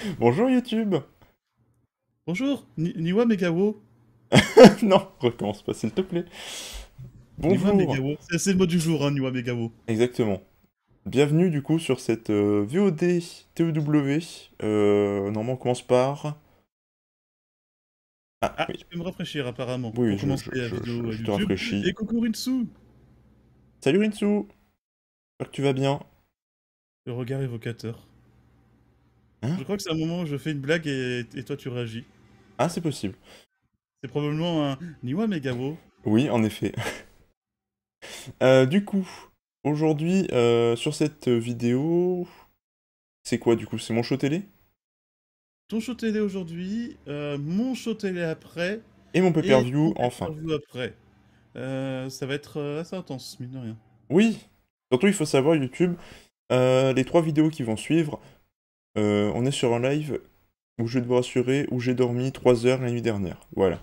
Bonjour YouTube Bonjour, Niwa Megawo Non, recommence pas s'il te plaît. Bonjour Megawo, c'est le mot du jour, hein, Niwa Megawo. Exactement. Bienvenue du coup sur cette VOD TEW. Euh, e euh normalement on commence par... Ah, ah je peux me rafraîchir apparemment oui, je, te rafraîchis. Et coucou Rinsu Salut Rinsu J'espère que tu vas bien. Le regard évocateur. Hein je crois que c'est un moment où je fais une blague et, toi tu réagis. Ah, c'est possible. C'est probablement un Niwa Megawo ». Oui, en effet. Euh, du coup, aujourd'hui, euh, sur cette vidéo, c'est quoi du coup C'est mon show télé Ton show télé aujourd'hui, euh, mon show télé après. Et mon pay-per-view enfin. après. ça va être assez intense, mine de rien. Oui, surtout il faut savoir YouTube, les trois vidéos qui vont suivre euh, on est sur un live où je vais devoir assurer où j'ai dormi 3 heures la nuit dernière. Voilà.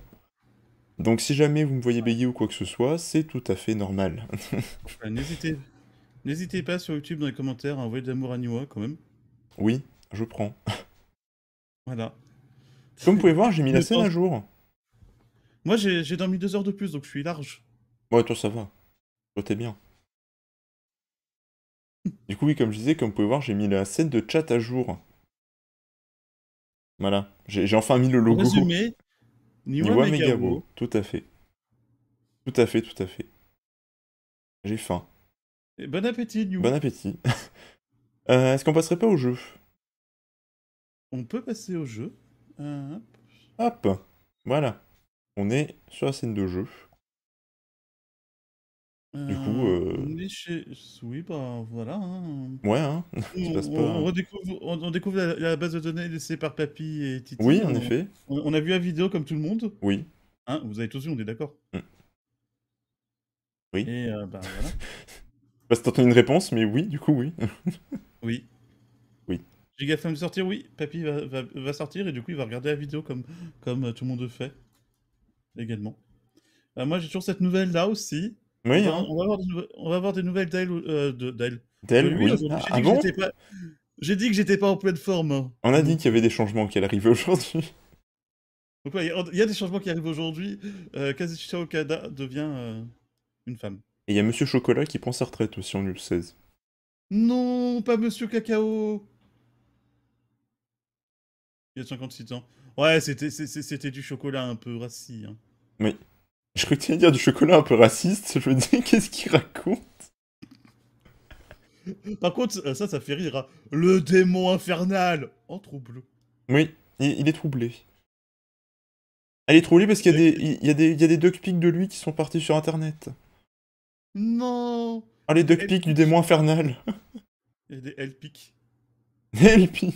Donc si jamais vous me voyez bégayer ou quoi que ce soit, c'est tout à fait normal. N'hésitez pas sur YouTube dans les commentaires à envoyer de l'amour à Niwa quand même. Oui, je prends. Voilà. Comme vous pouvez voir, j'ai mis la scène à jour. Moi, j'ai dormi deux heures de plus, donc je suis large. Ouais, toi, ça va. Toi, t'es bien. Du coup, oui, comme je disais, comme vous pouvez voir, j'ai mis la scène de chat à jour. Voilà, j'ai enfin mis le logo. Résumé, Niwa, Megabo. Tout à fait. Tout à fait, tout à fait. J'ai faim. bon appétit, Niwa. Bon appétit. Euh, est-ce qu'on passerait pas au jeu On peut passer au jeu. Hein, hop. hop. Voilà. On est sur la scène de jeu. Du coup. Mmh. Euh... Oui, bah voilà. Hein. Ouais, hein. on, redécouvre, découvre la, base de données laissée par Papy et Titi. Oui, en effet. On, a vu la vidéo comme tout le monde. Oui. Hein, vous avez tous vu, on est d'accord. Mmh. Oui. Et euh, bah voilà. une réponse, mais oui, du coup, oui. oui. Oui. J'ai gaffe à me sortir, oui. Papy va, sortir et du coup, il va regarder la vidéo comme, euh, tout le monde fait. Également. Bah, moi, j'ai toujours cette nouvelle là aussi. Hein. on, va, avoir des nouvelles d'elle. Euh, d'elle, oui. Ah, J'ai dit que j'étais pas en pleine forme. Hein. On a dit qu'il y avait des changements qui arrivaient aujourd'hui. il y, a des changements qui arrivent aujourd'hui. Euh, Okada devient euh, une femme. Et il y a Monsieur Chocolat qui prend sa retraite aussi en 2016. Non, pas Monsieur Cacao. Il y a 56 ans. Ouais, c'était du chocolat un peu rassis. Hein. Oui. Je retiens que dire du chocolat un peu raciste. Je me dis, qu'est-ce qu'il raconte Par contre, euh, ça, ça fait rire. Hein. Le démon infernal En trouble. Oui, il, est troublé. Elle est troublée parce qu'il y, y, y, a des duck pics de lui qui sont partis sur internet. Non Ah, les duck pics du démon infernal Il y a des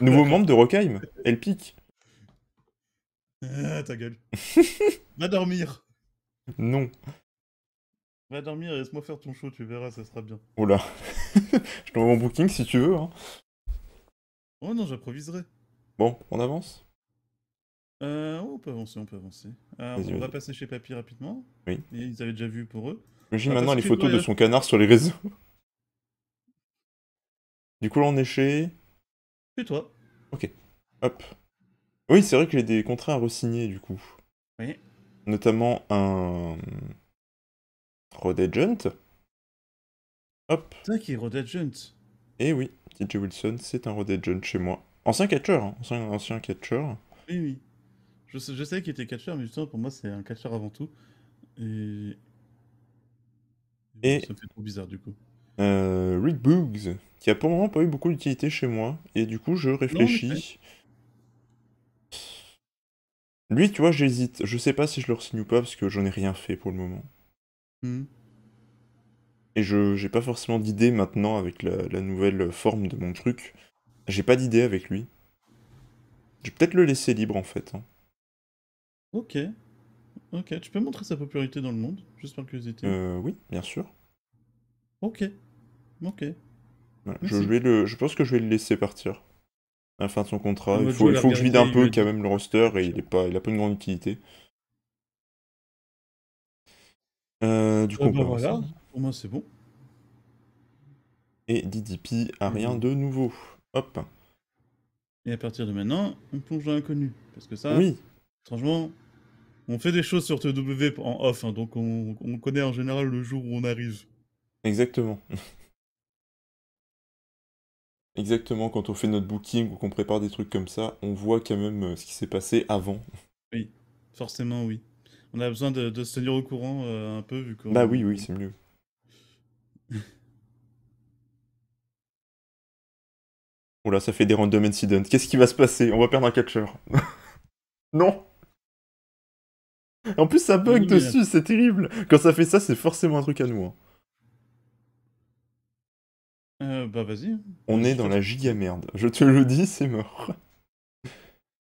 Nouveau membre de Rockheim, pic. Ah, ta gueule. Va dormir. Non. Va dormir et laisse-moi faire ton show, tu verras, ça sera bien. là. je t'envoie mon booking si tu veux. Hein. Oh non, j'improviserai. Bon, on avance euh, On peut avancer, on peut avancer. Euh, Alors, on va passer chez Papy rapidement. Oui. ils avaient déjà vu pour eux. J'ai ah, maintenant les photos de son canard sur les réseaux. Du coup, là, on est chez. Et toi. Ok. Hop. Oui, c'est vrai que j'ai des contrats à re-signer, du coup. Oui. Notamment un. Road Agent. Hop. C'est qui est Road Agent Eh oui, TJ Wilson, c'est un Road Agent chez moi. Ancien catcheur, hein. ancien, ancien catcher. Oui, oui. Je sais, qu'il était catcher, mais justement, pour moi, c'est un catcheur avant tout. Et. Et... Ça me fait trop bizarre, du coup. Euh, Rick Boogs, qui a pour le moment pas eu beaucoup d'utilité chez moi, et du coup je réfléchis lui, tu vois, j'hésite. Je sais pas si je le re ou pas parce que j'en ai rien fait pour le moment. Hmm. Et je j'ai pas forcément d'idée maintenant avec la, nouvelle forme de mon truc. J'ai pas d'idée avec lui. Je vais peut-être le laisser libre en fait. Hein. Ok. Ok, tu peux montrer sa popularité dans le monde, juste par curiosité euh, Oui, bien sûr. Ok. Ok. Je, vais le, je pense que je vais le laisser partir à la fin de son contrat. Il faut, que je vide un peu quand même le roster et il n'a pas, il pas une grande utilité. Euh, du coup, pour moi c'est bon. Et DDP a rien de nouveau. Hop. Et à partir de maintenant, on plonge dans l'inconnu. Parce que ça, oui. franchement, on fait des choses sur TW en off, hein, donc on connaît en général le jour où on arrive. Exactement. exactement quand on fait notre booking ou qu'on prépare des trucs comme ça, on voit quand même euh, ce qui s'est passé avant. Oui, forcément, oui. On a besoin de, se tenir au courant euh, un peu, vu qu'on... Bah oui, oui, c'est mieux. oh là, ça fait des random incidents. Qu'est-ce qui va se passer On va perdre un catcher. non En plus, ça bug dessus, c'est terrible Quand ça fait ça, c'est forcément un truc à nous. Hein. Euh, bah vas-y. On est dans la giga merde. Je te le dis, c'est mort.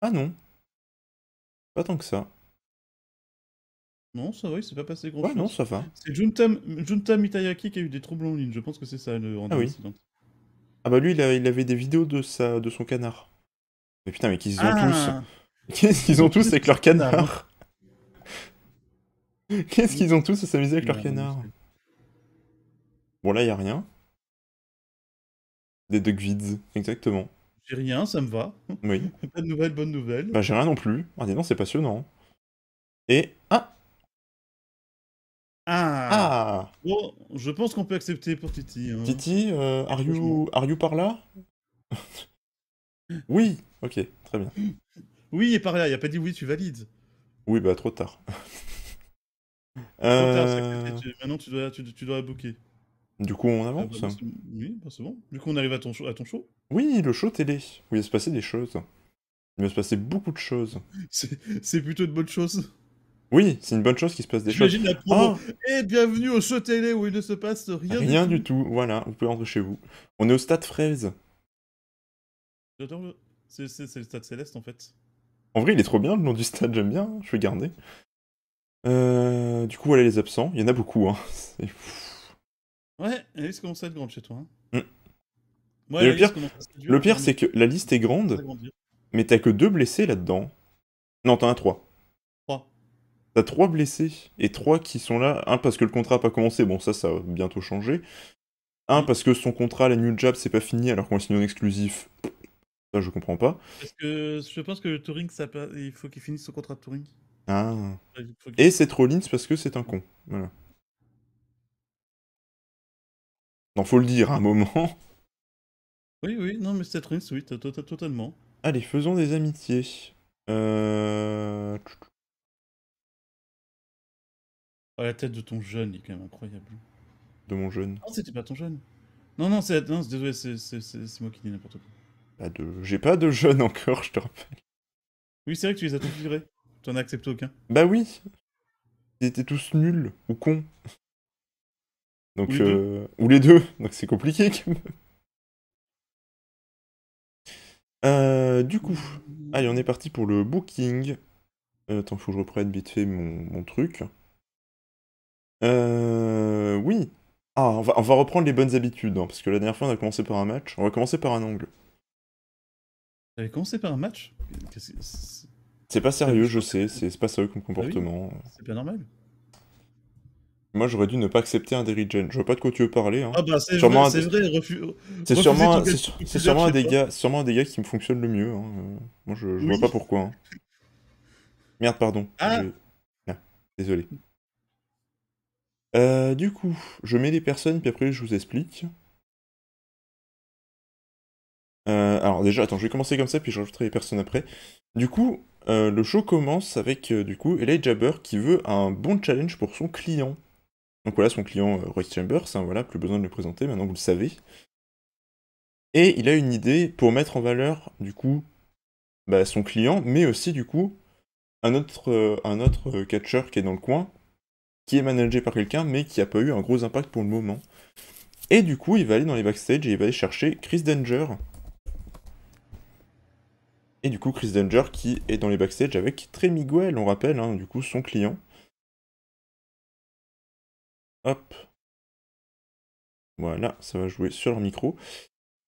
Ah non. Pas tant que ça. Non, ça va, il s'est pas passé grand chose. Ah non, ça va. C'est Junta, Mitayaki qui a eu des troubles en ligne, je pense que c'est ça le rendez Ah oui. Ah bah lui, il, avait des vidéos de, sa, de son canard. Mais putain, mais qu'ils ont ah. tous. Qu'est-ce qu'ils ont tous avec leur canard Qu'est-ce qu'ils ont tous à s'amuser avec leur canard Bon là, il a rien. Des duck vides, exactement. J'ai rien, ça me va. Oui. pas de nouvelles, bonne nouvelle. Bah, j'ai rien non plus. Ah, dis non, c'est passionnant. Et. Ah! ah Ah, Bon, je pense qu'on peut accepter pour Titi. hein. Titi, euh, are, you, are you par là Oui Ok, très bien. Oui, est par là, il a pas dit oui, tu valides. Oui, bah trop tard. Euh. Euh, maintenant, tu dois, tu, tu dois booker. Du coup, on ah bah, avance. Bah, oui, bah, c'est bon. Du coup, on arrive à ton, ton show Oui, le show télé, où il va se passer des choses. Il va se passer beaucoup de choses. C'est plutôt de bonnes choses. Oui, c'est une bonne chose qu'il se passe des choses. La promo. Ah Et eh, bienvenue au show télé où il ne se passe rien. Rien du tout. Voilà, vous pouvez rentrer chez vous. On est au stade Fraise. C'est le stade céleste en fait. En vrai, il est trop bien le nom du stade, j'aime bien. Je vais garder. Euh, du coup, voilà les absents. Il y en a beaucoup. Hein. Ouais, la liste commence à être grande chez toi. Hein. Mm. le, pire, c'est que la liste est grande, mais t'as que deux blessés là-dedans. Non, t'en as trois. Trois. T'as trois blessés et trois qui sont là. Un parce que le contrat n'a pas commencé, bon, ça, ça va bientôt changer. Un mm. parce que son contrat, la New Jab, c'est pas fini alors qu'on signé en exclusif. Ça, je comprends pas. Parce que je pense que le Touring, ça, il faut qu'il finisse son contrat de Touring. Ah. Et c'est Rollins parce que c'est un con. Voilà. faut le dire à ah. un moment. Oui, oui, non, mais c'est triste, oui, totalement. Allez, faisons des amitiés. Euh, oh, la tête de ton jeune est quand même incroyable. De mon jeune Non, c'était pas ton jeune. Non, non, c'est désolé, c'est moi qui dis n'importe quoi. Pas de... J'ai pas de jeune encore, je te rappelle. Oui, c'est vrai que tu les as tous livrés. Tu en as aucun. Bah oui Ils étaient tous nuls ou cons. Donc, ou les, deux. Euh, Donc c'est compliqué quand même. Euh, du coup, allez, on est parti pour le booking. Euh, attends, faut que je reprenne vite fait mon, truc. Euh, oui. Ah, on va, reprendre les bonnes habitudes, hein, parce que la dernière fois on a commencé par un match. On va commencer par un angle. T'avais commencé par un match C'est pas sérieux, je sais, c'est pas sérieux comme ah comportement. c'est bien normal. Moi, j'aurais dû ne pas accepter un des Je vois pas de quoi tu veux parler. Hein. Ah bah, c'est vrai, c'est sûrement, c'est sûrement, un dégât sûrement un qui me fonctionne le mieux. Hein. Moi, je, vois pas pourquoi. Hein. Merde, pardon. Ah. ah désolé. Euh, du coup, je mets les personnes, puis après, je vous explique. Euh, alors déjà, attends, je vais commencer comme ça, puis je rajouterai les personnes après. Du coup, euh, le show commence avec, du coup, Jabber qui veut un bon challenge pour son client. Donc voilà son client euh, Royce Chambers, hein, voilà, plus besoin de le présenter, maintenant vous le savez. Et il a une idée pour mettre en valeur, du coup, bah, son client, mais aussi, du coup, un autre, catcher euh, un autre euh, catcher qui est dans le coin, qui est managé par quelqu'un, mais qui n'a pas eu un gros impact pour le moment. Et du coup, il va aller dans les backstage et il va aller chercher Chris Danger. Et du coup, Chris Danger qui est dans les backstage avec Trey Miguel, on rappelle, hein, du coup, son client. Hop. Voilà, ça va jouer sur leur micro.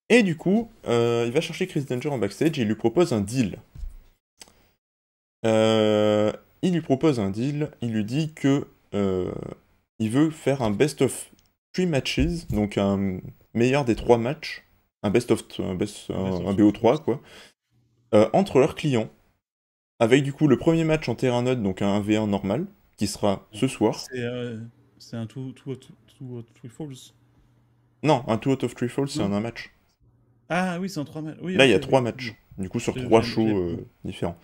Et du coup, euh, il va chercher Chris Danger en backstage et il lui propose un deal. Euh, il lui propose un deal, il lui dit que euh, il veut faire un best of three matches, donc un meilleur des trois matchs, un best of un, BO3 quoi, entre leurs clients. Avec du coup le premier match en terrain neutre, donc un 1v1 normal, qui sera ce soir. C'est c'est un 2 out of 3 falls Non, un 2 out of Three falls, c'est en un match. Ah oui, c'est en 3 matchs. Là, il y a trois matchs, du coup, sur trois shows euh, différents.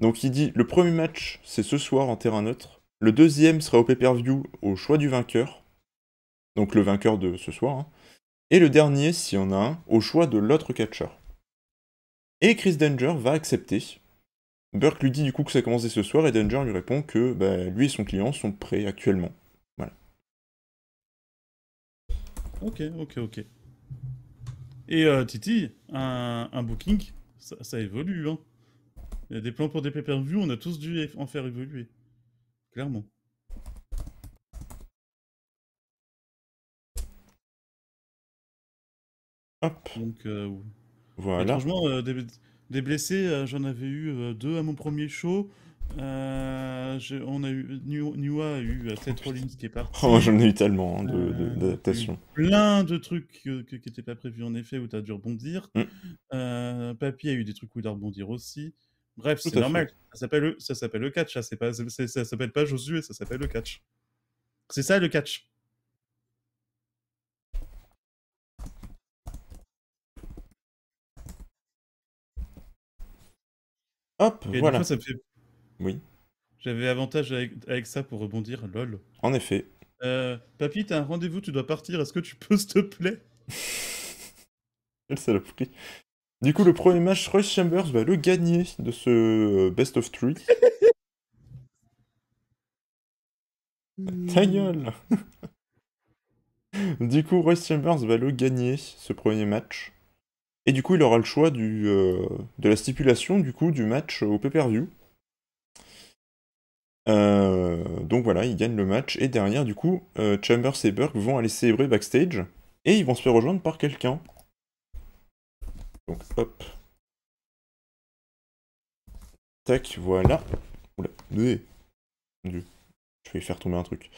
Donc, il dit le premier match, c'est ce soir en terrain neutre. Le deuxième sera au pay-per-view au choix du vainqueur. Donc, le vainqueur de ce soir. Hein. Et le dernier, s'il y en a un, au choix de l'autre catcher. Et Chris Danger va accepter. Burke lui dit du coup que ça dès ce soir et Danger lui répond que bah, lui et son client sont prêts actuellement. Ok, ok, ok. Et euh, Titi, un, booking, ça, évolue. Hein. Il y a des plans pour des pay on a tous dû en faire évoluer. Clairement. Hop. Donc, euh, voilà. Franchement, euh, des, des, blessés, j'en avais eu deux à mon premier show. Euh, on a eu Nua a eu euh, Seth Rollins qui est parti. Oh, j'en ai eu tellement hein, euh, d'adaptations. De, plein de trucs qui n'étaient pas prévus en effet où tu as dû rebondir. Mm. Euh, Papy a eu des trucs où il a rebondi aussi. Bref, c'est normal. Ça s'appelle le, ça s'appelle le catch. Ça hein, pas, ça s'appelle pas Josué, ça s'appelle le catch. C'est ça le catch. Hop, voilà. Oui. J'avais avantage avec, ça pour rebondir, lol. En effet. Euh, papy, t'as un rendez-vous, tu dois partir, est-ce que tu peux, s'il te plaît Quelle saloperie. Du coup, le premier match, Royce Chambers va le gagner de ce euh, best of three. Hmm. Ta gueule Du coup, Royce Chambers va le gagner, ce premier match. Et du coup, il aura le choix du, euh, de la stipulation du coup du match au pay-per-view. Euh, donc voilà, ils gagnent le match. Et derrière, du coup, euh, Chambers et Burke vont aller célébrer backstage. Et ils vont se faire rejoindre par quelqu'un. Donc hop. Tac, voilà. Oula, Je vais faire tomber un truc.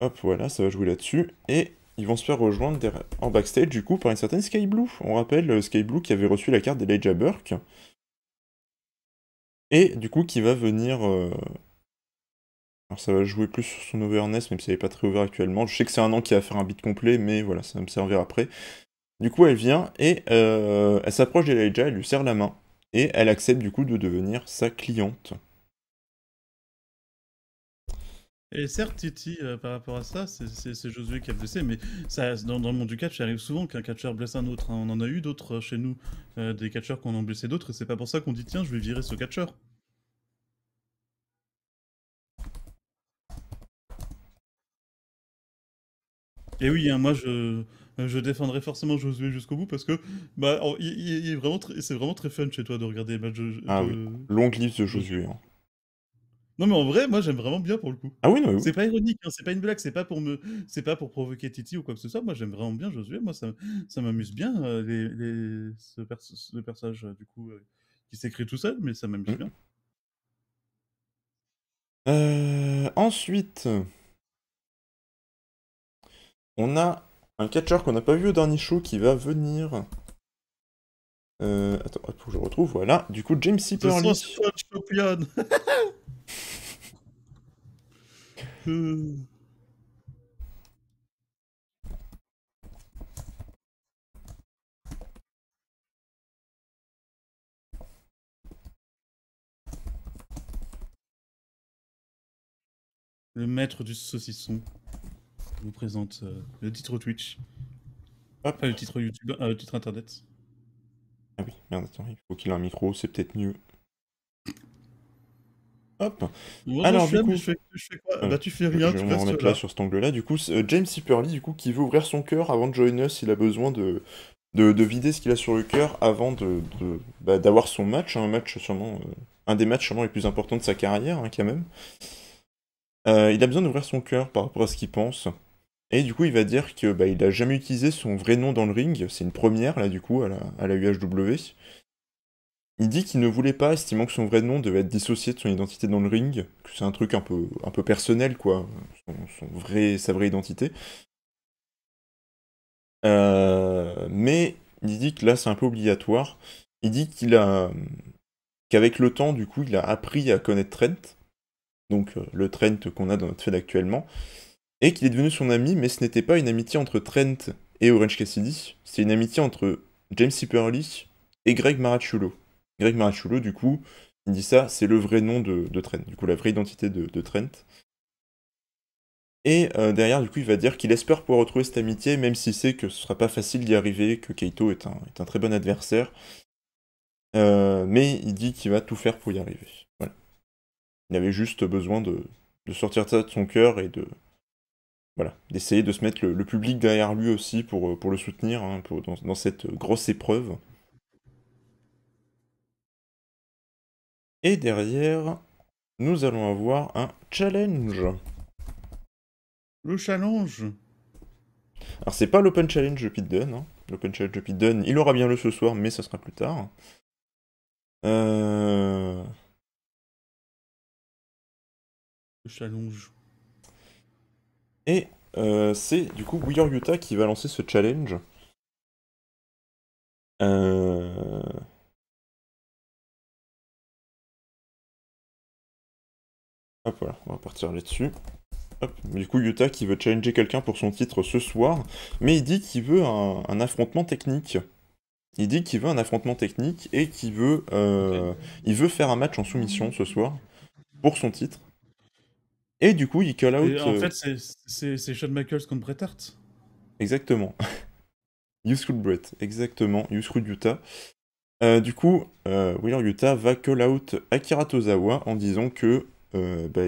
Hop, voilà, ça va jouer là-dessus. Et ils vont se faire rejoindre en backstage, du coup, par une certaine Sky Blue. On rappelle euh, Sky Blue qui avait reçu la carte d'Elijah Burke. Et du coup, qui va venir. Euh, alors, ça va jouer plus sur son overness, même si elle n'est pas très ouvert actuellement. Je sais que c'est un an qui va faire un bit complet, mais voilà, ça va me servir après. Du coup, elle vient et euh, elle s'approche d'Elijah, elle lui serre la main. Et elle accepte du coup de devenir sa cliente. Et certes, Titi, euh, par rapport à ça, c'est Josué qui a blessé, mais ça, dans, le monde du catch, il arrive souvent qu'un catcheur blesse un autre. Hein. On en a eu d'autres euh, chez nous, euh, des catcheurs qu'on en blessé d'autres, et c'est pas pour ça qu'on dit tiens, je vais virer ce catcheur. Et oui, hein, moi je, je défendrai forcément Josué jusqu'au bout parce que bah, c'est vraiment, très fun chez toi de regarder les matchs. Ah, oui. Longue liste de Josué. Hein. Non mais en vrai, moi j'aime vraiment bien pour le coup. Ah oui, non. oui. C'est pas ironique, hein, c'est pas une blague, c'est pas pour me, c'est pas pour provoquer Titi ou quoi que ce soit. Moi j'aime vraiment bien Josué, moi ça, ça m'amuse bien euh, les, ce, personnage euh, du coup euh, qui s'écrit tout seul, mais ça m'amuse mmh. bien. ensuite, on a un catcheur qu'on n'a pas vu au dernier show qui va venir. attends, faut que je retrouve, voilà. Du coup, James C. Le maître du saucisson vous présente euh, le titre Twitch. Hop, le titre YouTube, euh, le titre Internet. Ah oui, merde, attends, il faut qu'il ait un micro, c'est peut-être mieux. Hop. Alors, du coup, je fais, euh, tu fais rien. là sur cet angle-là. Du coup, euh, James Hipperly, du coup, qui veut ouvrir son cœur avant de join us, il a besoin de, de, vider ce qu'il a sur le cœur avant bah, d'avoir son match, hein, un match euh, un des matchs sûrement les plus importants de sa carrière, hein, quand même. il a besoin d'ouvrir son cœur par rapport à ce qu'il pense. Et du coup, il va dire que bah, il a jamais utilisé son vrai nom dans le ring. C'est une première là, du coup, à à la UHW. Il dit qu'il ne voulait pas, estimant que son vrai nom devait être dissocié de son identité dans le ring, que c'est un truc un peu, un peu personnel, quoi, son, vrai, sa vraie identité. Euh, mais il dit que là, c'est un peu obligatoire. Il dit qu'il a, qu'avec le temps, du coup, il a appris à connaître Trent, donc euh, le Trent qu'on a dans notre fed actuellement, et qu'il est devenu son ami, mais ce n'était pas une amitié entre Trent et Orange Cassidy, c'est une amitié entre James Pearly et Greg Marachulo. Greg Marichulo, du coup, il dit ça, c'est le vrai nom de, Trent, du coup, la vraie identité de, Trent. Et euh, derrière, du coup, il va dire qu'il espère pouvoir retrouver cette amitié, même s'il sait que ce sera pas facile d'y arriver, que Keito est un, très bon adversaire. Euh, mais il dit qu'il va tout faire pour y arriver. Voilà. Il avait juste besoin de, sortir ça de son cœur et de. Voilà, d'essayer de se mettre le, public derrière lui aussi pour, euh, pour le soutenir hein, dans, cette grosse épreuve. Et derrière, nous allons avoir un challenge. Le challenge Alors c'est pas l'open challenge de Pete hein. L'open challenge de il aura bien le ce soir, mais ça sera plus tard. Euh. Le challenge. Et euh, c'est du coup William Utah qui va lancer ce challenge. Euh. Hop, voilà, on va partir là-dessus. du coup, Yuta qui veut challenger quelqu'un pour son titre ce soir, mais il dit qu'il veut un, affrontement technique. Il dit qu'il veut un affrontement technique et qu'il veut, euh, veut faire un match en soumission ce soir pour son titre. Et du coup, il call out. en euh, fait, c'est Shawn Michaels contre Bret Hart. Exactement. you Bret, exactement. You screwed euh, du coup, Wheeler Yuta va call out Akira Tozawa en disant que euh, bah,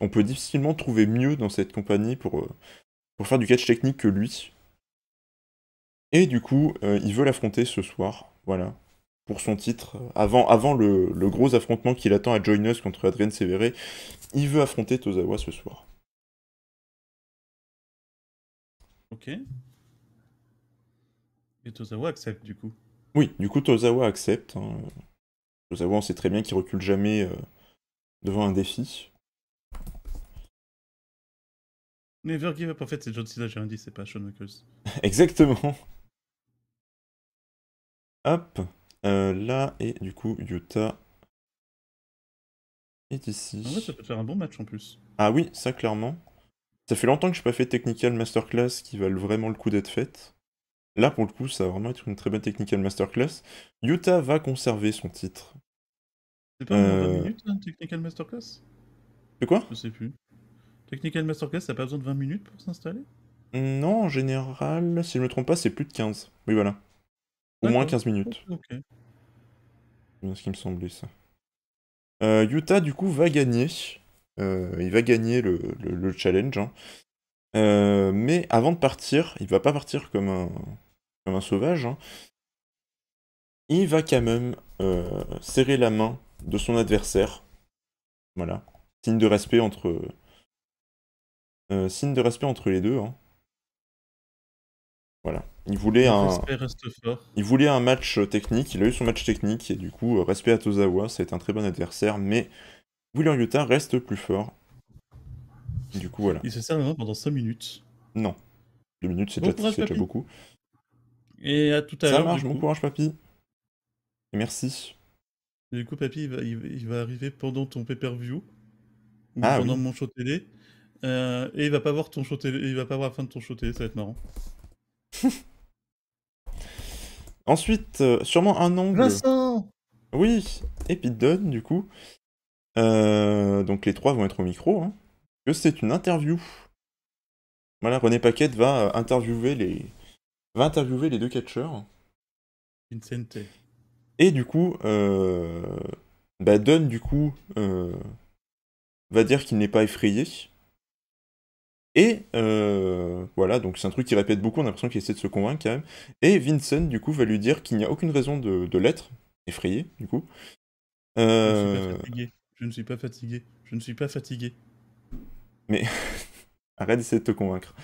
on peut difficilement trouver mieux dans cette compagnie pour, euh, pour faire du catch technique que lui. Et du coup, euh, il veut l'affronter ce soir, voilà, pour son titre. Avant, avant le, gros affrontement qu'il attend à Join Us contre Adrien Severé, il veut affronter Tozawa ce soir. Ok. Et Tozawa accepte du coup Oui, du coup Tozawa accepte. Hein. Tozawa, on sait très bien qu'il recule jamais devant un défi. Never give up, en fait, c'est John Cena, j'ai c'est pas Shawn Exactement. Hop. Euh, là, et du coup, Utah est ici. En vrai, ça peut faire un bon match en plus. Ah oui, ça clairement. Ça fait longtemps que n'ai pas fait Technical Masterclass qui valent vraiment le coup d'être faite. Là, pour le coup, ça va vraiment être une très bonne Technical Masterclass. Utah va conserver son titre c'est pas euh... 20 minutes, hein, Technical Masterclass C'est quoi Je sais plus. Technical Masterclass, ça pas besoin de 20 minutes pour s'installer Non, en général, si je me trompe pas, c'est plus de 15. Oui, voilà. Au moins 15 minutes. Oh, ok. C'est ce qui me semblait, ça. Euh, Utah, du coup, va gagner. Euh, il va gagner le, challenge. Hein. Euh, mais avant de partir, il va pas partir comme un, comme un sauvage. Hein. Il va quand même serrer la main de son adversaire. Voilà. Signe de respect entre. Euh, signe de respect entre les deux. Hein. Voilà. Il voulait, un... il voulait un match technique, il a eu son match technique, et du coup, euh, respect à Tozawa, c'est un très bon adversaire, mais William Yuta reste plus fort. Du coup, voilà. Il se sert maintenant pendant 5 minutes. Non. 2 minutes, c'est déjà, beaucoup. Et à tout à l'heure. Ça marche, bon courage, papy. Et merci du coup, papy, il va, arriver pendant ton pay-per-view ou ah pendant mon show télé. Euh, et il va pas voir ton show il va pas voir la fin de ton show télé, ça va être marrant. Ensuite, euh, sûrement un ongle. Vincent Oui, et du coup. Euh, donc les trois vont être au micro. Hein. Que c'est une interview. Voilà, René Paquette va interviewer les, va interviewer les deux catcheurs. Une et du coup, euh, bah, du coup, euh, va dire qu'il n'est pas effrayé. Et euh, voilà, donc c'est un truc qu'il répète beaucoup, on a l'impression qu'il essaie de se convaincre quand même. Et Vincent, du coup, va lui dire qu'il n'y a aucune raison de, l'être, effrayé, du coup. Euh, je ne suis pas fatigué, je ne suis pas fatigué. Mais arrête d'essayer de te convaincre.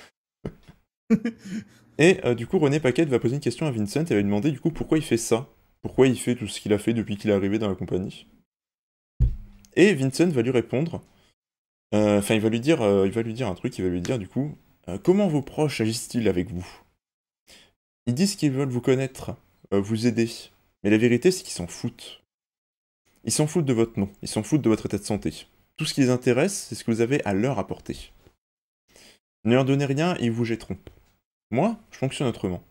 et du coup, René Paquette va poser une question à Vincent et va lui demander du coup pourquoi il fait ça pourquoi il fait tout ce qu'il a fait depuis qu'il est arrivé dans la compagnie. Et Vincent va lui répondre, euh, enfin il va lui dire, euh, il va lui dire un truc, il va lui dire du coup, euh, comment vos proches agissent-ils avec vous Ils disent qu'ils veulent vous connaître, vous aider, mais la vérité c'est qu'ils s'en foutent. Ils s'en foutent de votre nom, ils s'en foutent de votre état de santé. Tout ce qui les intéresse, c'est ce que vous avez à leur apporter. Ne leur donnez rien, ils vous jetteront. Moi, je fonctionne autrement.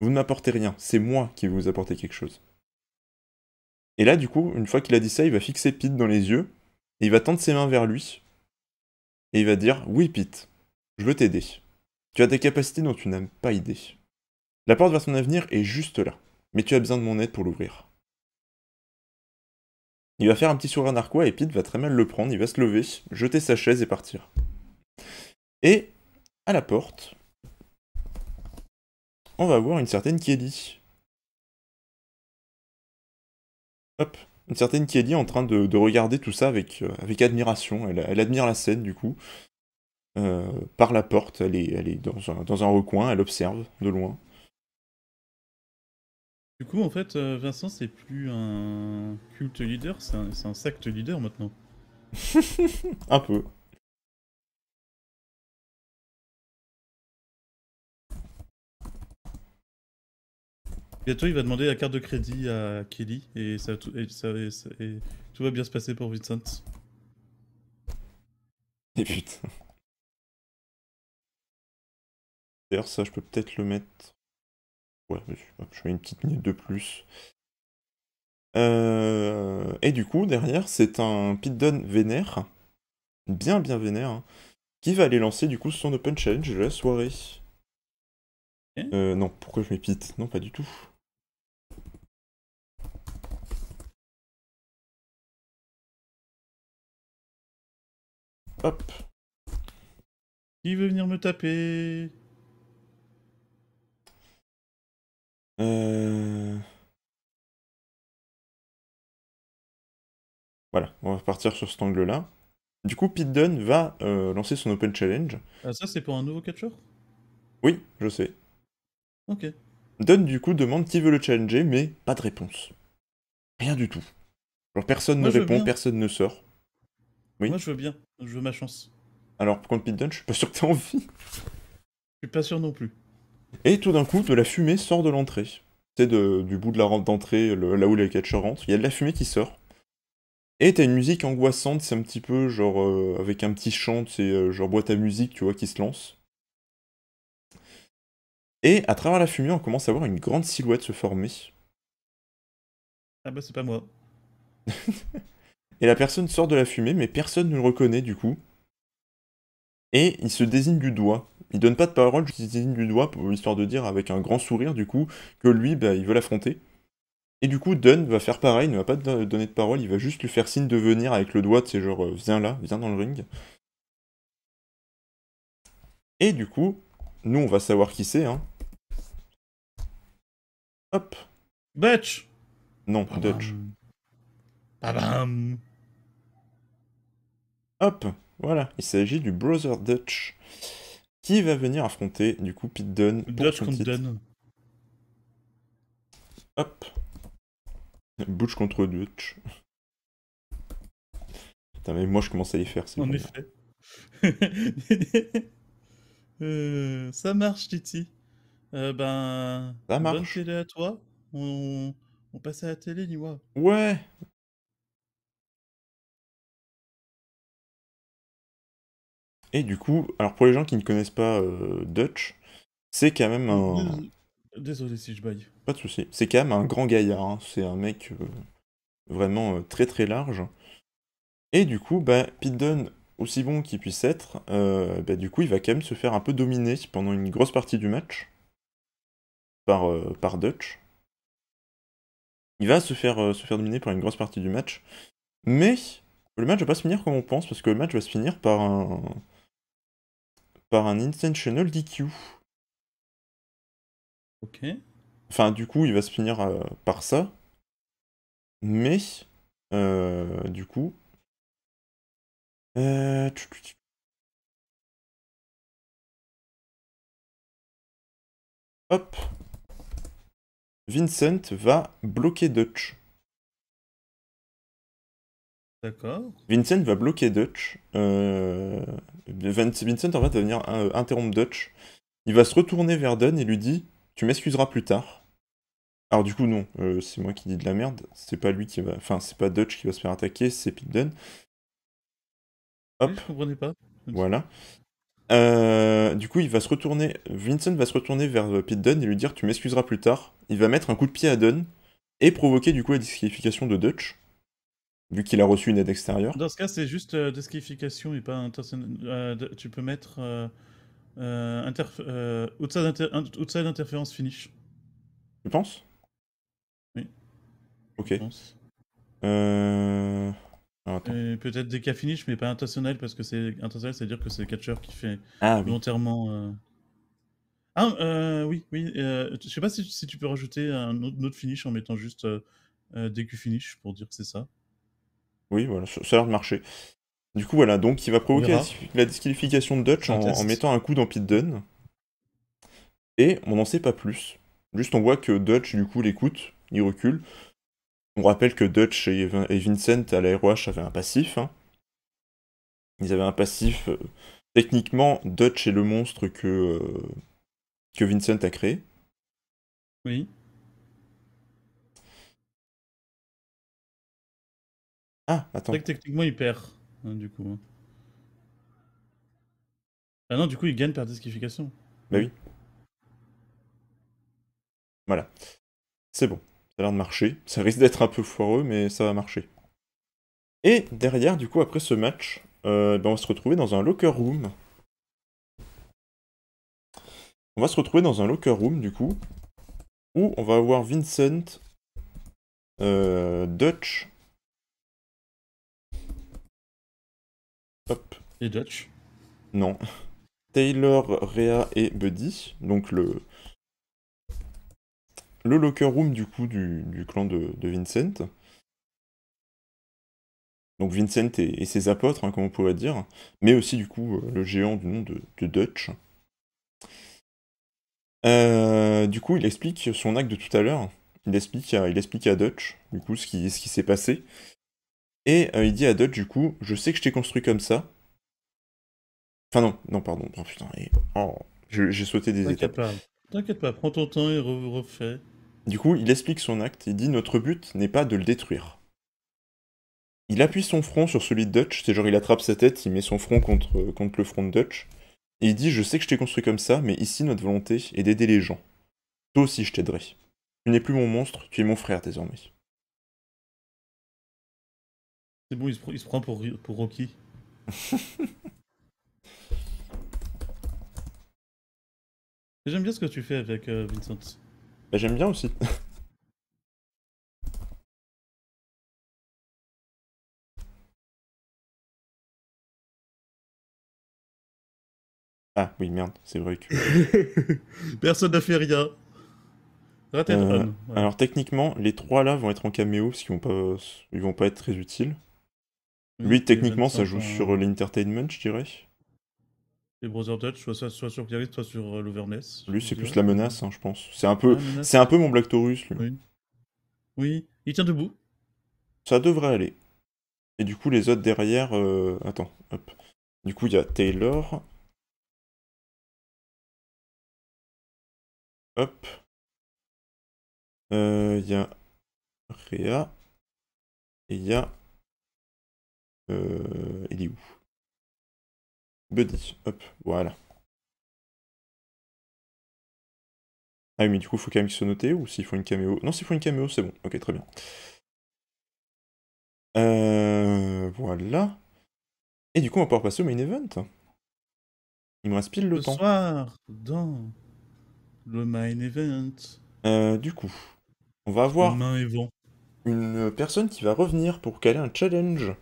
Vous ne m'apportez rien, c'est moi qui vais vous apporter quelque chose. Et là, du coup, une fois qu'il a dit ça, il va fixer Pete dans les yeux, et il va tendre ses mains vers lui, et il va dire Oui, Pete, je veux t'aider. Tu as des capacités dont tu n'as pas idée. La porte vers son avenir est juste là, mais tu as besoin de mon aide pour l'ouvrir. Il va faire un petit sourire narquois et Pete va très mal le prendre, il va se lever, jeter sa chaise et partir. Et à la porte, on va voir une certaine Kelly. Hop, une certaine Kelly en train de, regarder tout ça avec, euh, avec admiration. Elle, admire la scène, du coup. Euh, par la porte, elle est, elle est dans, un, dans un recoin, elle observe de loin. Du coup, en fait, euh, Vincent, c'est plus un culte leader, c'est un, un secte leader maintenant. un peu. Bientôt, il va demander la carte de crédit à Kelly et, ça, tout va bien se passer pour Vincent. Et D'ailleurs, ça, je peux peut-être le mettre. Ouais, je mets une petite minute de plus. Euh, et du coup, derrière, c'est un Pitdon vénère, bien bien vénère, hein, qui va aller lancer du coup son Open Challenge la soirée. Euh, non, pourquoi je mets Pit Non, pas du tout. Qui veut venir me taper euh. Voilà, on va partir sur cet angle-là. Du coup, Pete Dunne va euh, lancer son Open Challenge. Ah, ça, c'est pour un nouveau catcher Oui, je sais. Ok. Dunne, du coup, demande qui veut le challenger, mais pas de réponse. Rien du tout. Alors, personne ne répond, personne ne sort. Moi, je veux bien. Je veux ma chance. Alors, pour pit d'un je suis pas sûr que t'as envie. Je suis pas sûr non plus. Et tout d'un coup, de la fumée sort de l'entrée. C'est du bout de la rampe d'entrée, là où les catcheurs rentrent, il y a de la fumée qui sort. Et t'as une musique angoissante, c'est un petit peu genre euh, avec un petit chant, c'est euh, genre boîte à musique, tu vois, qui se lance. Et à travers la fumée, on commence à voir une grande silhouette se former. Ah bah c'est pas moi. Et la personne sort de la fumée, mais personne ne le reconnaît du coup. Et il se désigne du doigt. Il donne pas de parole, il se désigne du doigt, pour, histoire de dire avec un grand sourire du coup que lui, bah, il veut l'affronter. Et du coup, Dunn va faire pareil, il ne va pas donner de parole, il va juste lui faire signe de venir avec le doigt, c'est genre euh, viens là, viens dans le ring. Et du coup, nous on va savoir qui c'est, hein. Hop. Dutch Non, Dutch. Hop, voilà, il s'agit du Brother Dutch qui va venir affronter du coup Pete Dunne Dutch contre Dunn. Hop. Butch contre Dutch. Putain, mais moi je commence à y faire. En effet. Euh, ça marche, Titi. Euh, ben. Ça marche. Bonne télé à toi. On, on passe à la télé, Niwa. Ouais, Et du coup, alors pour les gens qui ne connaissent pas euh, Dutch, c'est quand même un. Désolé si je baille. Pas de souci. C'est quand même un grand gaillard. Hein. C'est un mec euh, vraiment euh, très très large. Et du coup, bah, Dunn, aussi bon qu'il puisse être, bah, du coup, il va quand même se faire un peu dominer pendant une grosse partie du match par, par Dutch. Il va se faire, se faire dominer pendant une grosse partie du match. Mais le match va pas se finir comme on pense, parce que le match va se finir par un un intentional DQ. Ok. Enfin, du coup, il va se finir euh, par ça. Mais, euh, du coup. Euh, Hop. Vincent va bloquer Dutch. D'accord. Vincent va bloquer Dutch. Euh, Vincent en fait va venir euh, interrompre Dutch. Il va se retourner vers Dunn et lui dit Tu m'excuseras plus tard. Alors du coup non, euh, c'est moi qui dis de la merde, c'est pas lui qui va. Enfin c'est pas Dutch qui va se faire attaquer, c'est Pete Dunn. Hop. pas. Voilà. du coup, il va se retourner. Vincent va se retourner vers Pete Dunn et lui dire Tu m'excuseras plus tard. Il va mettre un coup de pied à Dunn et provoquer du coup la disqualification de Dutch vu qu'il a reçu une aide extérieure. Dans ce cas, c'est juste euh, et pas intentionnel. Euh, tu peux mettre euh, euh interf euh, outside, interference finish. Tu penses Oui. Ok. Je pense. Peut-être des cas finish, mais pas intentionnel, parce que c'est intentionnel, c'est-à-dire que c'est le catcher qui fait ah, volontairement. Oui. Ah, oui, oui. je sais pas si, si, tu peux rajouter un autre, finish en mettant juste DQ finish pour dire que c'est ça. Oui, voilà, ça a l'air de marcher. Du coup, voilà, donc il va provoquer la, disqualification de Dutch en, mettant un coup dans Pit Dunn. Et on n'en sait pas plus. Juste, on voit que Dutch, du coup, l'écoute, il recule. On rappelle que Dutch et, Vincent à la avaient un passif. Hein. Ils avaient un passif. Euh, techniquement, Dutch est le monstre que, euh, que Vincent a créé. Oui. Ah, attends. techniquement, il perd, hein, du coup. Hein. Ah non, du coup, il gagne par disqualification. Bah oui. Voilà. C'est bon. Ça a l'air de marcher. Ça risque d'être un peu foireux, mais ça va marcher. Et derrière, du coup, après ce match, ben on va se retrouver dans un locker room. On va se retrouver dans un locker room, du coup, où on va avoir Vincent, euh, Dutch Hop. Et Dutch Non. Taylor, Rhea et Buddy, donc le, le locker room du coup du, du clan de, Vincent. Donc Vincent et, ses apôtres, hein, comme on pourrait dire, mais aussi du coup euh, le géant du nom de, Dutch. Euh, du coup, il explique son acte de tout à l'heure. Il explique, à, il explique à Dutch, du coup, ce ce qui s'est passé. Et euh, il dit à Dutch, du coup, je sais que je t'ai construit comme ça. Enfin non, non, pardon. Oh, putain, et... oh, j'ai sauté des étapes. T'inquiète pas, prends ton temps et refais. Du coup, il explique son acte, il dit notre but n'est pas de le détruire. Il appuie son front sur celui de Dutch, c'est genre il attrape sa tête, il met son front contre, euh, contre le front de Dutch, et il dit je sais que je t'ai construit comme ça, mais ici notre volonté est d'aider les gens. Toi aussi je t'aiderai. Tu n'es plus mon monstre, tu es mon frère désormais. C'est bon, il se, prend pour, Rocky. J'aime bien ce que tu fais avec euh, Vincent. Bah, j'aime bien aussi. ah oui, merde, c'est vrai que... Personne n'a fait rien. Euh, alors techniquement, les trois là vont être en caméo parce qu'ils vont ils vont pas être très utiles. Mmh. Lui, techniquement, ça joue sur euh, l'entertainment, je dirais. Les Brother Touch, soit, sur Gary, soit sur euh, l'Overness. Lui, c'est plus la menace, hein, je pense. C'est un, peu, c'est un peu mon Black Taurus, lui. Oui. il tient debout. Ça devrait aller. Et du coup, les autres derrière. Euh, attends, hop. Du coup, il y a Taylor. Hop. Il y a Rhea. Et il y a euh, il est où Buddy, hop, voilà. Ah oui, mais du coup, il faut quand même se soit ou s'il faut une caméo Non, s'il faut une caméo, c'est bon. Ok, très bien. Euh, voilà. Et du coup, on va pouvoir passer au main event. Il me reste pile le, temps. temps. soir, dans le main event. Euh, du coup, on va avoir une personne qui va revenir pour caler un challenge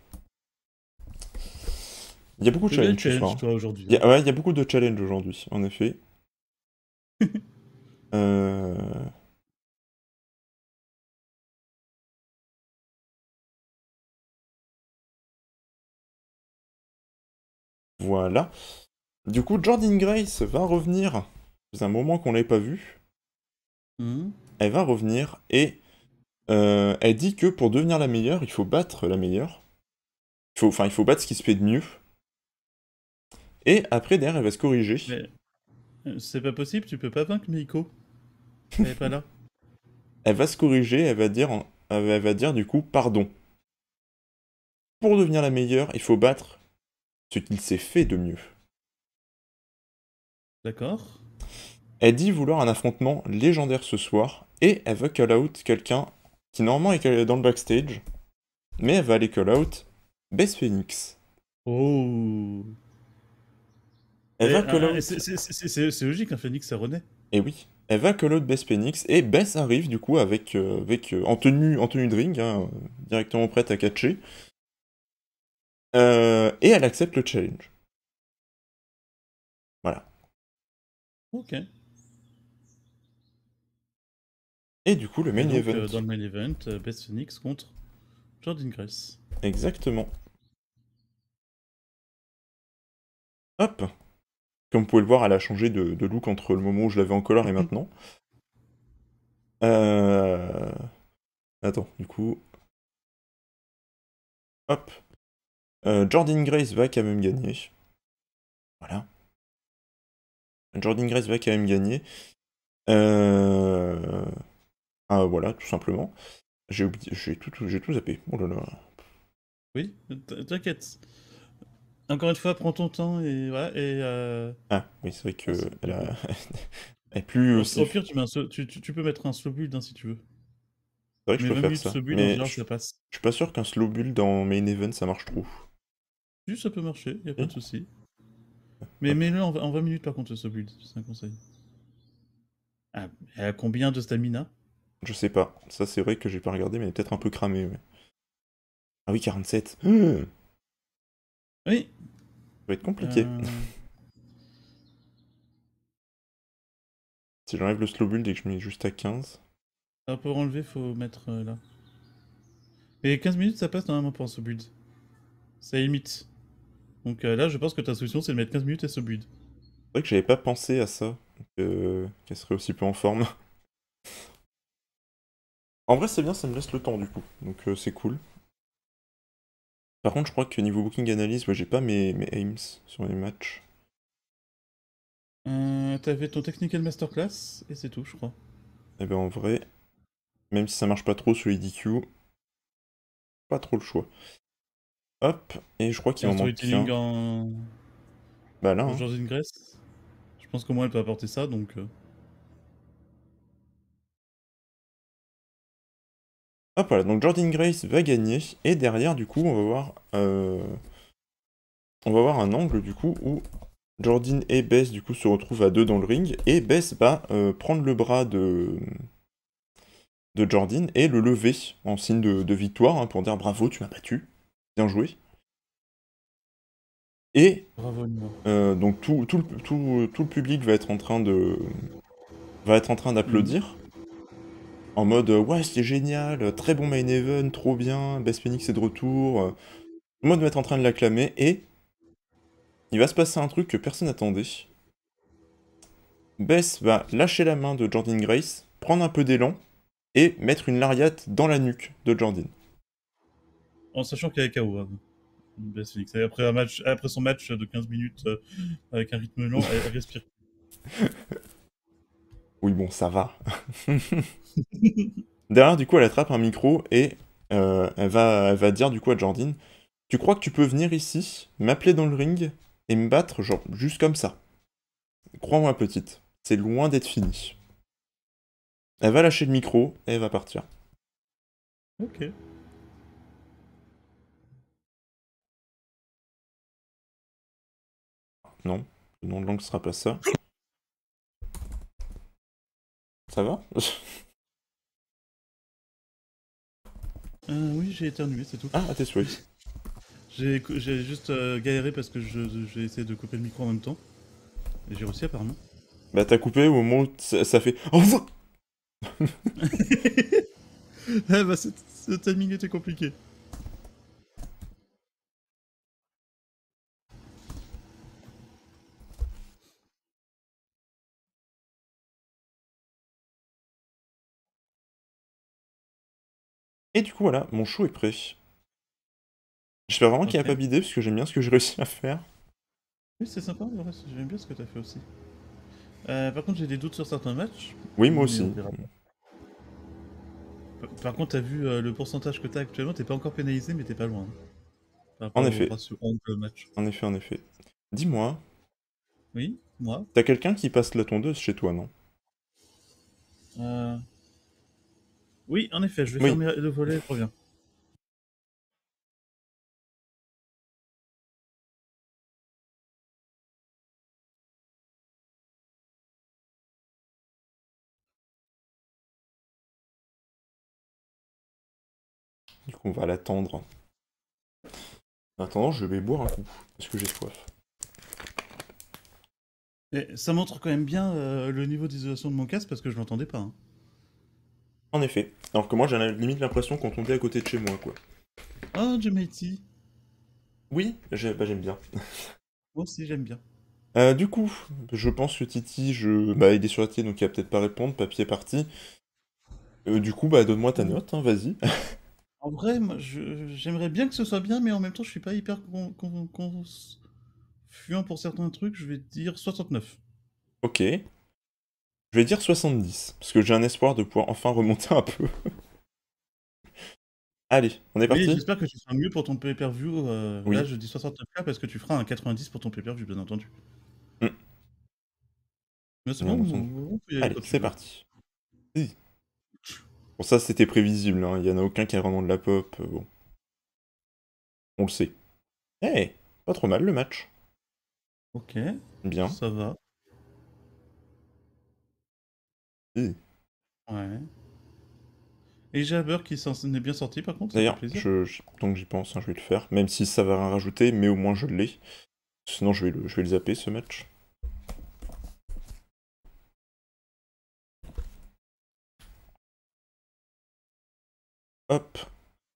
il y a beaucoup de challenges hein. aujourd'hui. Il, hein. ouais, il y a beaucoup de challenges aujourd'hui, en effet. Euh. Voilà. Du coup, Jordan Grace va revenir. C'est un moment qu'on l'avait pas vu. Hmm. Elle va revenir et euh, elle dit que pour devenir la meilleure, il faut battre la meilleure. Enfin, il faut battre ce qui se fait de mieux. Et après, derrière, elle va se corriger. Euh, c'est pas possible, tu peux pas vaincre Miko. Elle est pas là. Elle va se corriger, elle va dire, elle va dire du coup pardon. Pour devenir la meilleure, il faut battre ce qu'il s'est fait de mieux. D'accord. Elle dit vouloir un affrontement légendaire ce soir et elle va call out quelqu'un qui normalement est dans le backstage, mais elle va aller call out Bess Phoenix. Oh eh ben, euh, c'est logique, un hein, phénix, ça renaît. Et eh oui. va eh ben, que Bess Phoenix. Et Bess arrive du coup avec, euh, avec euh, en, tenue, de ring, hein, directement prête à catcher. et elle accepte le challenge. Voilà. Ok. Et du coup, le main event. dans le main event, Bess Phoenix contre Jordan Grace. Exactement. Hop, comme vous pouvez le voir, elle a changé de, look entre le moment où je l'avais en color et mhm. maintenant. Euh, attends, du coup... Hop. Euh, Jordan Grace va quand même gagner. Voilà. Jordan Grace va quand même gagner. Euh... Ah, voilà, tout simplement. J'ai oublié... tout, tout zappé. Oh là Oui, t'inquiète. Encore une fois, prends ton temps et voilà. Et, euh, Ah, oui, c'est vrai que. Elle, est plus Au pire, tu, peux mettre un slow build hein, si tu veux. C'est vrai que je peux faire ça. mais je... suis pas sûr qu'un slow build en main event ça marche trop. Juste, ça peut marcher, y a pas de souci. Ah, mais mets-le en, 20 minutes par contre, ce slow build, c'est un conseil. Ah, elle a combien de stamina Je sais pas. Ça, c'est vrai que j'ai pas regardé, mais elle est peut-être un peu cramée. Ah oui, 47. sept. oui, ça va être compliqué. Euh. si j'enlève le slow build et que je mets juste à 15. pour enlever, faut mettre euh, là. Et 15 minutes, ça passe normalement pour un slow build. Ça limite. Donc euh, là, je pense que ta solution, c'est de mettre 15 minutes à ce build. C'est vrai que j'avais pas pensé à ça, qu'elle serait aussi peu en forme. en vrai, c'est bien, ça me reste le temps du coup, donc c'est cool. Par contre, je crois que niveau booking analyse, moi j'ai pas mes, aims sur les matchs. Euh, T'avais ton technical masterclass et c'est tout, je crois. Et eh ben en vrai, même si ça marche pas trop sur les DQ, pas trop le choix. Hop, et je crois qu'il en manque un. En... Bah là. Hein. Je pense qu'au moins elle peut apporter ça donc. Euh. Hop voilà, donc Jordan Grace va gagner. Et derrière, du coup, on va voir... Euh, on va voir un angle, du coup, où Jordan et Bess, du coup, se retrouvent à deux dans le ring. Et Bess va euh, prendre le bras de de Jordan et le lever en signe de, victoire hein, pour dire bravo, tu m'as battu, bien joué. Et euh, donc tout, le, tout, le public va être en train de va être en train d'applaudir en mode euh, ouais c'est génial, euh, très bon main event, trop bien, Best Phoenix est de retour, en euh, mode mettre en train de l'acclamer et il va se passer un truc que personne n'attendait. Bess va lâcher la main de Jordan Grace, prendre un peu d'élan et mettre une lariate dans la nuque de Jordan. En sachant qu'elle est KO. Bess Phoenix. après, son match de 15 minutes avec un rythme lent, elle respire. Oui, bon, ça va. Derrière, du coup, elle attrape un micro et euh, elle, va, elle va dire du coup à Jordine Tu crois que tu peux venir ici, m'appeler dans le ring et me battre, genre, juste comme ça Crois-moi, petite, c'est loin d'être fini. Elle va lâcher le micro et elle va partir. Ok. Non, le nom de langue sera pas ça. Ça va euh, Oui, j'ai éternué, c'est tout. Ah, t'es souris. J'ai juste euh, galéré parce que j'ai essayé de couper le micro en même temps. j'ai réussi apparemment. Bah t'as coupé au moment ça, fait... Oh Eh bah ce timing était compliqué Et du coup, voilà, mon show est prêt. J'espère vraiment qu'il n'y a pas bidé, parce que j'aime bien ce que j'ai réussi à faire. Oui, c'est sympa, j'aime bien ce que tu as fait aussi. Euh, par contre, j'ai des doutes sur certains matchs. Oui, moi aussi. Par contre, tu as vu euh, le pourcentage que tu as actuellement, t'es pas encore pénalisé, mais t'es pas loin. En, effet. en effet. En effet, Dis-moi. Oui, moi. T'as quelqu'un qui passe la tondeuse chez toi, non euh... Oui, en effet, je vais fermer le volet, je reviens. coup, on va l'attendre. En attendant, je vais boire un coup, parce que j'ai soif. Et ça montre quand même bien euh, le niveau d'isolation de mon casque, parce que je l'entendais pas. Hein. En effet. Alors que moi, j'ai limite l'impression qu'on tombait à côté de chez moi, quoi. Ah, T. Oui, bah, j'aime bien. moi aussi, j'aime bien. Euh, du coup, je pense que Titi, je... bah, il est sur la télé, donc il va peut-être pas répondre. Papier parti. Euh, du coup, bah, donne-moi ta note, hein, vas-y. en vrai, j'aimerais bien que ce soit bien, mais en même temps, je suis pas hyper con, pour certains trucs. Je vais dire 69. Ok. Je vais dire 70, parce que j'ai un espoir de pouvoir enfin remonter un peu. Allez, on est parti. J'espère que tu seras mieux pour ton pay-per-view. Euh, là, je dis 69 parce que tu feras un 90 pour ton pay-per-view, bien entendu. Mm. Mais c'est c'est parti. Bon, ça, c'était prévisible. Hein. Il n'y en a aucun qui a vraiment de la pop. Euh, bon. On le sait. Eh, pas trop mal le match. Ok. Bien. Ça va. Mm. Ouais. Et Jabber qui s'en est bien sorti par contre. D'ailleurs, je, donc j'y pense, hein, je vais le faire, même si ça va rajouter, mais au moins je l'ai. Sinon je vais, le, je vais le zapper ce match. Hop.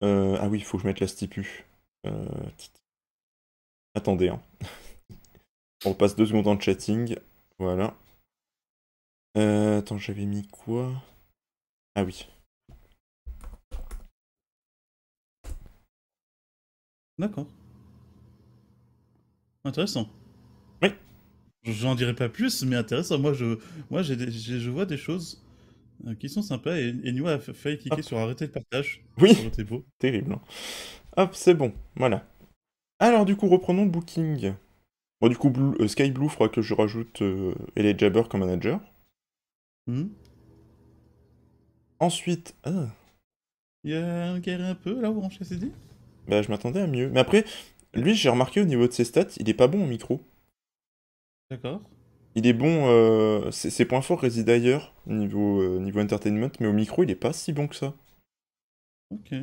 Euh, ah oui, il faut que je mette la stipu. Euh, Attendez. Hein. On passe deux secondes en chatting. Voilà. Euh, attends, j'avais mis quoi Ah oui. D'accord. Intéressant. Oui. J'en dirai pas plus, mais intéressant. Moi, je, moi, j'ai, je vois des choses euh, qui sont sympas. Et, et Nua a failli cliquer sur arrêter le partage. Oui. Beau. Terrible. Hein. Hop, c'est bon. Voilà. Alors, du coup, reprenons booking. Bon, du coup, Blue, euh, Sky Blue, faudra que je rajoute euh, Jabber comme manager. Hmm? Ensuite, ah, il y a un guerrier un peu là où on dit Bah, je m'attendais à mieux. Mais après, lui, j'ai remarqué au niveau de ses stats, il est pas bon au micro. D'accord. Il est bon, ses, euh, points forts résident ailleurs, niveau, euh, niveau entertainment, mais au micro, il est pas si bon que ça. Ok.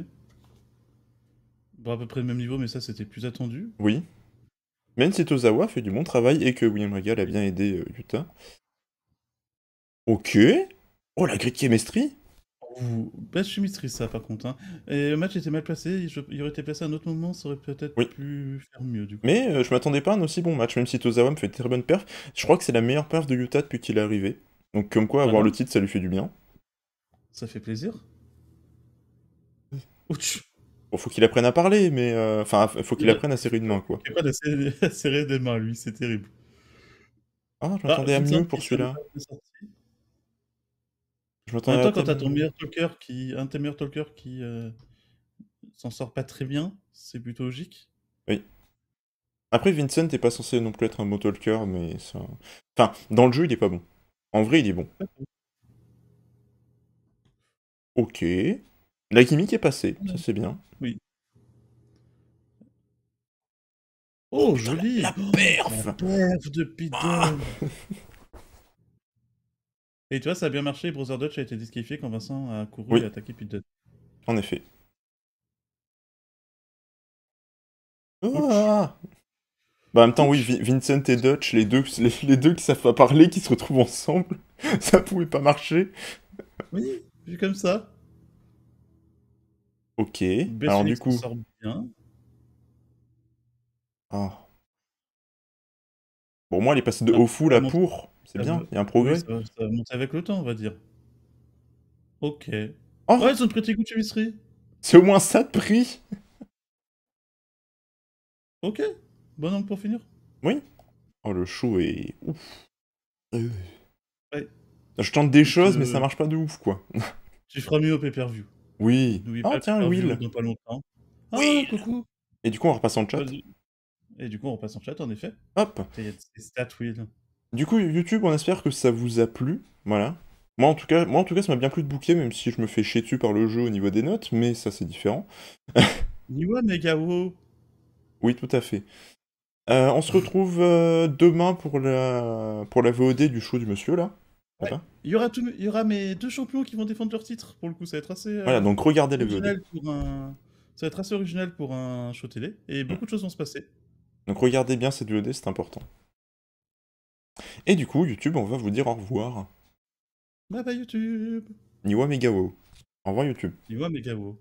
Bon, à peu près le même niveau, mais ça, c'était plus attendu. Oui. Même si Tozawa fait du bon travail et que William Regal a bien aidé euh, Utah, Ok. Oh, la grille chemistry je suis ça, par contre. Hein. Et le match était mal placé. il aurait été placé à un autre moment, ça aurait peut-être pu faire mieux, du coup. Mais je euh, je m'attendais pas à un aussi bon match, même si Tozawa me fait une très bonne perf. Je crois que c'est la meilleure perf de Utah depuis qu'il est arrivé. Donc comme quoi avoir le titre ça lui fait du bien. Ça fait plaisir. Ouch Bon, faut qu'il apprenne à parler, mais euh, enfin faut qu'il apprenne à serrer une main quoi. Il pas de serrer- mains, lui, c'est terrible. Ah, je m'attendais ah, à mieux pour celui-là. Je en quand t'as ton meilleur talker qui, un de tes meilleurs talkers qui euh, s'en sort pas très bien, c'est plutôt logique. Oui. Après, Vincent n'est pas censé non plus être un bon talker, mais ça... Enfin, dans le jeu, il est pas bon. En vrai, il est bon. Ok. La gimmick est passée, ça c'est bien. Oui. Oh, joli La perf La perf de Pidon ah. Et tu vois, ça a bien marché. Brother Dutch a été disqualifié quand Vincent a couru et attaqué Pete Dutch. En effet. Ah bah, en même temps, oui, Vincent et Dutch, les deux, les, deux qui savent pas parler, qui se retrouvent ensemble, ça pouvait pas marcher. Oui, vu comme ça. Ok. Alors du coup. Sort Ah. Bon, moi, elle est passée de ah, fou, là pour. C'est bien, il y a un progrès. Ça, va monte avec le temps, on va dire. Ok. En oh. ouais, ils ont goût de Mystery. C'est au moins ça de prix. ok. Bon angle pour finir. Oui. Oh, le show est. Ouf. Euh. Ouais. Je tente des choses, mais ça marche pas de ouf, quoi. tu feras mieux au pay-per-view. Oui. Ah, tiens, Will. pas longtemps. Ah, oui. coucou. Et du coup, on repasse en chat. Et du coup, on repasse en chat, en effet. Hop. Il Will. Du coup, YouTube, on espère que ça vous a plu. Voilà. Moi en, tout cas, moi, en tout cas, ça m'a bien plu de bouquet, même si je me fais chier dessus par le jeu au niveau des notes, mais ça, c'est différent. Niwa Megao Oui, tout à fait. Euh, on se retrouve euh, demain pour la... pour la VOD du show du monsieur, là. Il, y aura Il y aura mes deux champions qui vont défendre leur titre, pour le coup, ça va être assez... Euh, voilà, donc regardez les VOD. Ça va être assez original pour un show télé, et beaucoup de choses vont se passer. Donc regardez bien cette VOD, c'est important. Et du coup, YouTube, on va vous dire au revoir. Bye bye YouTube Niwa Megawo. Au revoir YouTube. Niwa Megawo.